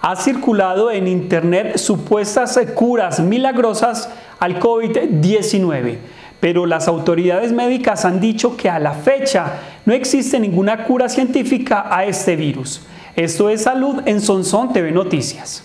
Ha circulado en internet supuestas curas milagrosas al COVID-19, pero las autoridades médicas han dicho que a la fecha no existe ninguna cura científica a este virus. Esto es Salud en Sonsón TV Noticias.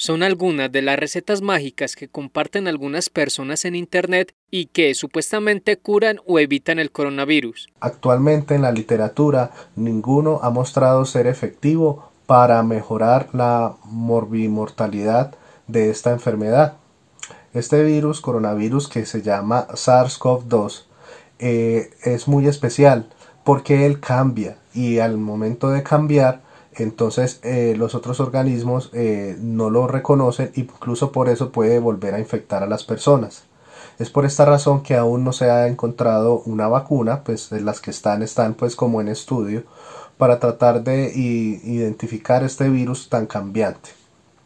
son algunas de las recetas mágicas que comparten algunas personas en Internet y que supuestamente curan o evitan el coronavirus. Actualmente en la literatura ninguno ha mostrado ser efectivo para mejorar la morbimortalidad de esta enfermedad. Este virus, coronavirus que se llama SARS-CoV-2, eh, es muy especial porque él cambia y al momento de cambiar entonces eh, los otros organismos eh, no lo reconocen y incluso por eso puede volver a infectar a las personas. Es por esta razón que aún no se ha encontrado una vacuna, pues las que están están pues como en estudio para tratar de identificar este virus tan cambiante.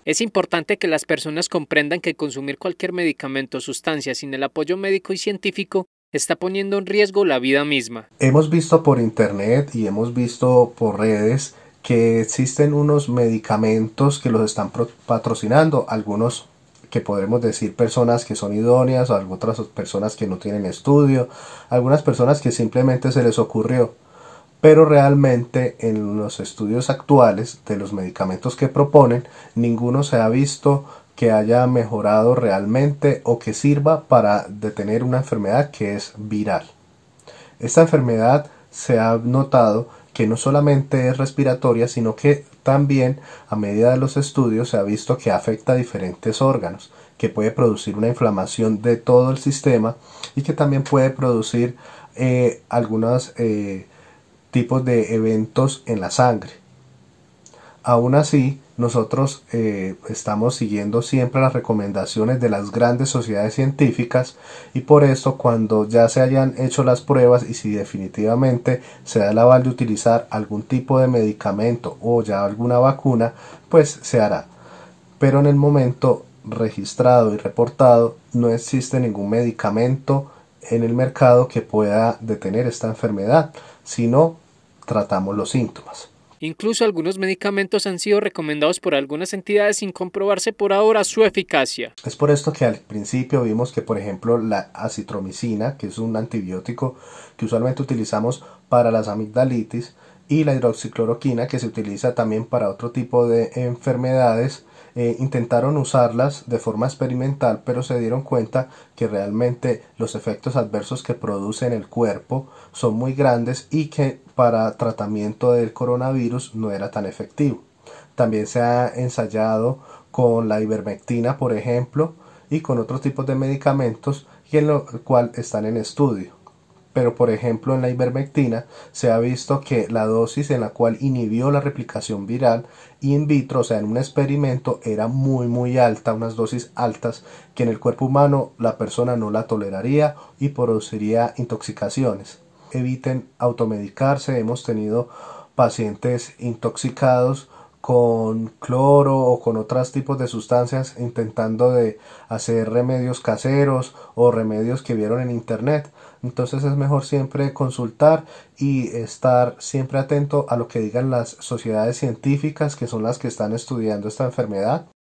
Es importante que las personas comprendan que consumir cualquier medicamento o sustancia sin el apoyo médico y científico está poniendo en riesgo la vida misma. Hemos visto por internet y hemos visto por redes que existen unos medicamentos que los están patrocinando, algunos que podremos decir personas que son idóneas, o otras personas que no tienen estudio, algunas personas que simplemente se les ocurrió. Pero realmente en los estudios actuales de los medicamentos que proponen, ninguno se ha visto que haya mejorado realmente o que sirva para detener una enfermedad que es viral. Esta enfermedad se ha notado que no solamente es respiratoria, sino que también a medida de los estudios se ha visto que afecta a diferentes órganos, que puede producir una inflamación de todo el sistema y que también puede producir eh, algunos eh, tipos de eventos en la sangre Aún así, nosotros eh, estamos siguiendo siempre las recomendaciones de las grandes sociedades científicas y por eso cuando ya se hayan hecho las pruebas y si definitivamente se da el aval de utilizar algún tipo de medicamento o ya alguna vacuna, pues se hará. Pero en el momento registrado y reportado no existe ningún medicamento en el mercado que pueda detener esta enfermedad, sino tratamos los síntomas. Incluso algunos medicamentos han sido recomendados por algunas entidades sin comprobarse por ahora su eficacia. Es por esto que al principio vimos que, por ejemplo, la acitromicina, que es un antibiótico que usualmente utilizamos para las amigdalitis, y la hidroxicloroquina que se utiliza también para otro tipo de enfermedades. Eh, intentaron usarlas de forma experimental, pero se dieron cuenta que realmente los efectos adversos que produce en el cuerpo son muy grandes y que para tratamiento del coronavirus no era tan efectivo. También se ha ensayado con la ivermectina, por ejemplo, y con otros tipos de medicamentos, y en lo cual están en estudio pero por ejemplo en la ivermectina se ha visto que la dosis en la cual inhibió la replicación viral in vitro, o sea, en un experimento, era muy muy alta, unas dosis altas que en el cuerpo humano la persona no la toleraría y produciría intoxicaciones. Eviten automedicarse, hemos tenido pacientes intoxicados con cloro o con otros tipos de sustancias intentando de hacer remedios caseros o remedios que vieron en internet. Entonces es mejor siempre consultar y estar siempre atento a lo que digan las sociedades científicas que son las que están estudiando esta enfermedad